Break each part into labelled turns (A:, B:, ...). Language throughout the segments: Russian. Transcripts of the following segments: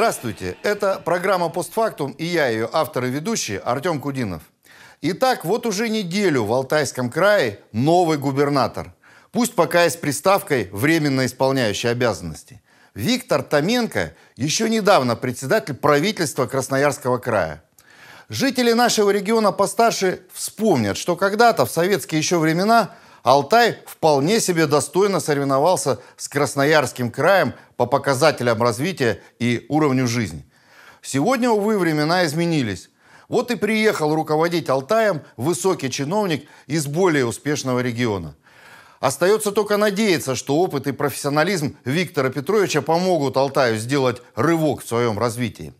A: Здравствуйте, это программа «Постфактум» и я ее автор и ведущий Артем Кудинов. Итак, вот уже неделю в Алтайском крае новый губернатор. Пусть пока и с приставкой «временно исполняющий обязанности». Виктор Томенко еще недавно председатель правительства Красноярского края. Жители нашего региона постарше вспомнят, что когда-то в советские еще времена – Алтай вполне себе достойно соревновался с Красноярским краем по показателям развития и уровню жизни. Сегодня, увы, времена изменились. Вот и приехал руководить Алтаем высокий чиновник из более успешного региона. Остается только надеяться, что опыт и профессионализм Виктора Петровича помогут Алтаю сделать рывок в своем развитии.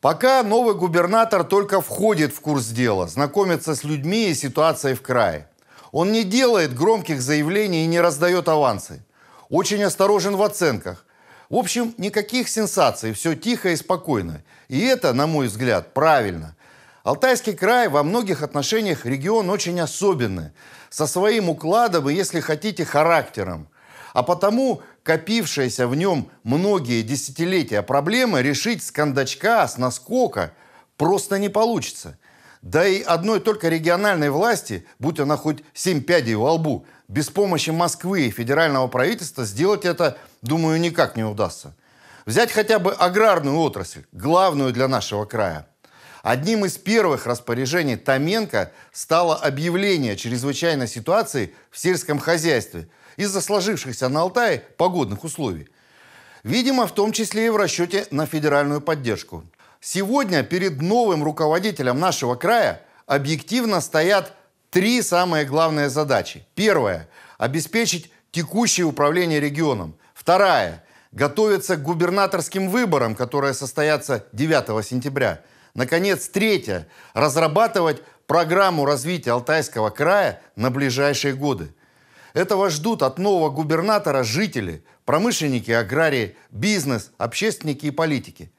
A: Пока новый губернатор только входит в курс дела, знакомится с людьми и ситуацией в крае. Он не делает громких заявлений и не раздает авансы. Очень осторожен в оценках. В общем, никаких сенсаций, все тихо и спокойно. И это, на мой взгляд, правильно. Алтайский край во многих отношениях регион очень особенный, со своим укладом и, если хотите, характером. А потому копившиеся в нем многие десятилетия проблемы решить с кондачка, с наскока просто не получится – да и одной только региональной власти, будь она хоть семь пядей во лбу, без помощи Москвы и федерального правительства сделать это, думаю, никак не удастся. Взять хотя бы аграрную отрасль, главную для нашего края. Одним из первых распоряжений Томенко стало объявление чрезвычайной ситуации в сельском хозяйстве из-за сложившихся на Алтае погодных условий. Видимо, в том числе и в расчете на федеральную поддержку – Сегодня перед новым руководителем нашего края объективно стоят три самые главные задачи. Первая – обеспечить текущее управление регионом. Вторая – готовиться к губернаторским выборам, которые состоятся 9 сентября. Наконец, третья – разрабатывать программу развития Алтайского края на ближайшие годы. Этого ждут от нового губернатора жители, промышленники, аграрии, бизнес, общественники и политики –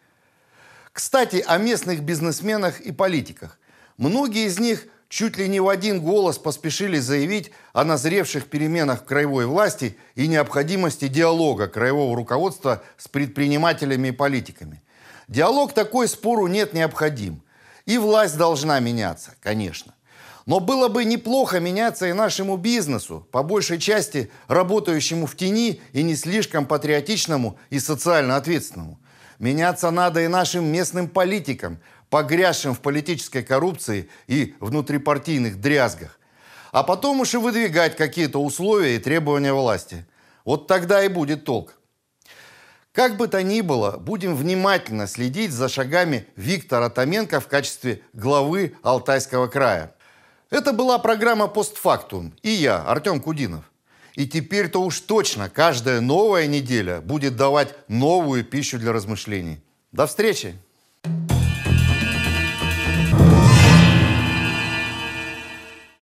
A: кстати, о местных бизнесменах и политиках. Многие из них чуть ли не в один голос поспешили заявить о назревших переменах в краевой власти и необходимости диалога краевого руководства с предпринимателями и политиками. Диалог такой спору нет необходим. И власть должна меняться, конечно. Но было бы неплохо меняться и нашему бизнесу, по большей части работающему в тени и не слишком патриотичному и социально ответственному – Меняться надо и нашим местным политикам, погрязшим в политической коррупции и внутрипартийных дрязгах. А потом уж и выдвигать какие-то условия и требования власти. Вот тогда и будет толк. Как бы то ни было, будем внимательно следить за шагами Виктора Томенко в качестве главы Алтайского края. Это была программа «Постфактум» и я, Артем Кудинов. И теперь-то уж точно каждая новая неделя будет давать новую пищу для размышлений. До встречи!